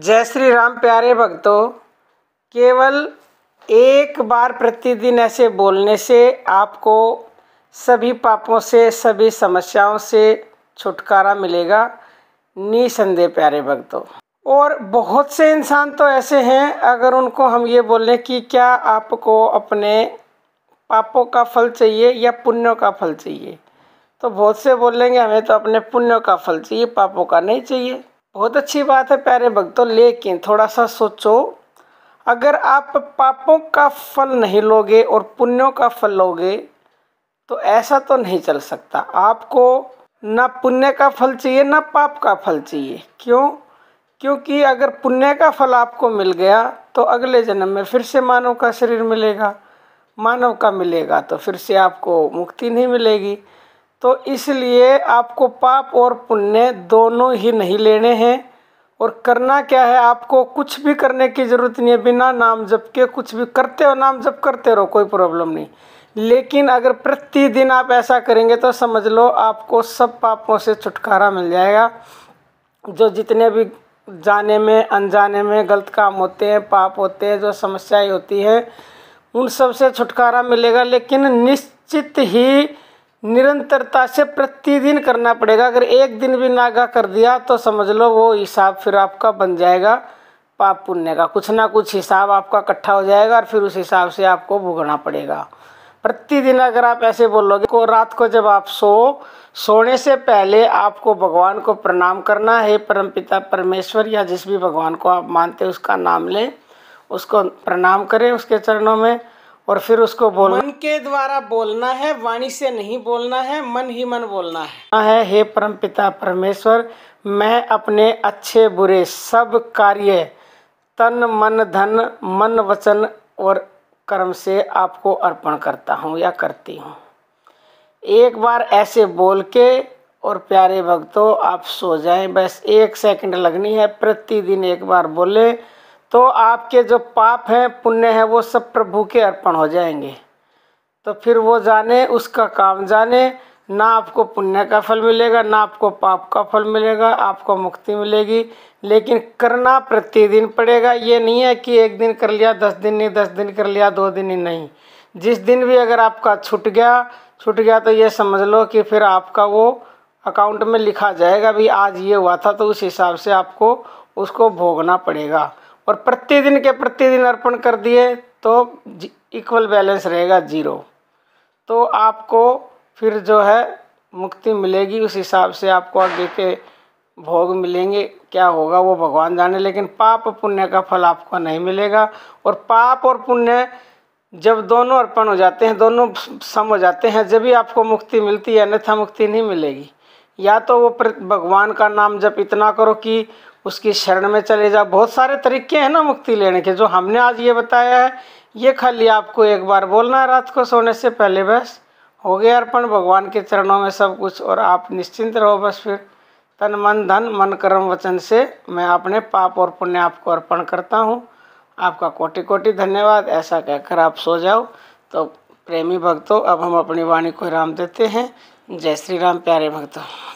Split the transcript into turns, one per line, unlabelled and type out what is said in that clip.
जय श्री राम प्यारे भक्तों केवल एक बार प्रतिदिन ऐसे बोलने से आपको सभी पापों से सभी समस्याओं से छुटकारा मिलेगा निसंदेह प्यारे भक्तों और बहुत से इंसान तो ऐसे हैं अगर उनको हम ये बोलें कि क्या आपको अपने पापों का फल चाहिए या पुण्यों का फल चाहिए तो बहुत से बोलेंगे हमें तो अपने पुण्यों का फल चाहिए पापों का नहीं चाहिए बहुत अच्छी बात है प्यारे भक्तों लेकिन थोड़ा सा सोचो अगर आप पापों का फल नहीं लोगे और पुण्यों का फल लोगे तो ऐसा तो नहीं चल सकता आपको ना पुण्य का फल चाहिए ना पाप का फल चाहिए क्यों क्योंकि अगर पुण्य का फल आपको मिल गया तो अगले जन्म में फिर से मानव का शरीर मिलेगा मानव का मिलेगा तो फिर से आपको मुक्ति नहीं मिलेगी तो इसलिए आपको पाप और पुण्य दोनों ही नहीं लेने हैं और करना क्या है आपको कुछ भी करने की ज़रूरत नहीं है बिना नाम जप के कुछ भी करते हो नाम जप करते रहो कोई प्रॉब्लम नहीं लेकिन अगर प्रतिदिन आप ऐसा करेंगे तो समझ लो आपको सब पापों से छुटकारा मिल जाएगा जो जितने भी जाने में अनजाने में गलत काम होते हैं पाप होते हैं जो समस्याएं होती हैं उन सब से छुटकारा मिलेगा लेकिन निश्चित ही निरंतरता से प्रतिदिन करना पड़ेगा अगर एक दिन भी नागा कर दिया तो समझ लो वो हिसाब फिर आपका बन जाएगा पाप पुण्य का कुछ ना कुछ हिसाब आपका इकट्ठा हो जाएगा और फिर उस हिसाब से आपको भुगना पड़ेगा प्रतिदिन अगर आप ऐसे बोलोगे को रात को जब आप सो सोने से पहले आपको भगवान को प्रणाम करना है परमपिता परमेश्वर या जिस भी भगवान को आप मानते उसका नाम लें उसको प्रणाम करें उसके चरणों में और फिर उसको बोल मन के द्वारा बोलना है वाणी से नहीं बोलना है मन ही मन बोलना है है हे पिता परमेश्वर मैं अपने अच्छे बुरे सब कार्य तन मन धन मन वचन और कर्म से आपको अर्पण करता हूँ या करती हूँ एक बार ऐसे बोल के और प्यारे भक्तों आप सो जाएं बस एक सेकंड लगनी है प्रतिदिन एक बार बोले तो आपके जो पाप हैं पुण्य हैं वो सब प्रभु के अर्पण हो जाएंगे तो फिर वो जाने उसका काम जाने ना आपको पुण्य का फल मिलेगा ना आपको पाप का फल मिलेगा आपको मुक्ति मिलेगी लेकिन करना प्रतिदिन पड़ेगा ये नहीं है कि एक दिन कर लिया दस दिन नहीं दस दिन कर लिया दो दिन ही नहीं जिस दिन भी अगर आपका छूट गया छूट गया तो ये समझ लो कि फिर आपका वो अकाउंट में लिखा जाएगा भी आज ये हुआ था तो उस हिसाब से आपको उसको भोगना पड़ेगा और प्रतिदिन के प्रतिदिन अर्पण कर दिए तो इक्वल बैलेंस रहेगा जीरो तो आपको फिर जो है मुक्ति मिलेगी उस हिसाब से आपको आगे के भोग मिलेंगे क्या होगा वो भगवान जाने लेकिन पाप पुण्य का फल आपको नहीं मिलेगा और पाप और पुण्य जब दोनों अर्पण हो जाते हैं दोनों सम हो जाते हैं जब भी आपको मुक्ति मिलती है अन्यथा मुक्ति नहीं मिलेगी या तो वो भगवान का नाम जब इतना करो कि उसकी शरण में चले जाओ बहुत सारे तरीके हैं ना मुक्ति लेने के जो हमने आज ये बताया है ये खाली आपको एक बार बोलना है रात को सोने से पहले बस हो गया अर्पण भगवान के चरणों में सब कुछ और आप निश्चिंत रहो बस फिर तन मन धन मन कर्म वचन से मैं अपने पाप और पुण्य आपको अर्पण करता हूँ आपका कोटि कोटि धन्यवाद ऐसा कहकर आप सो जाओ तो प्रेमी भक्तों अब हम अपनी वाणी को विराम देते हैं जय श्री राम प्यारे भक्तों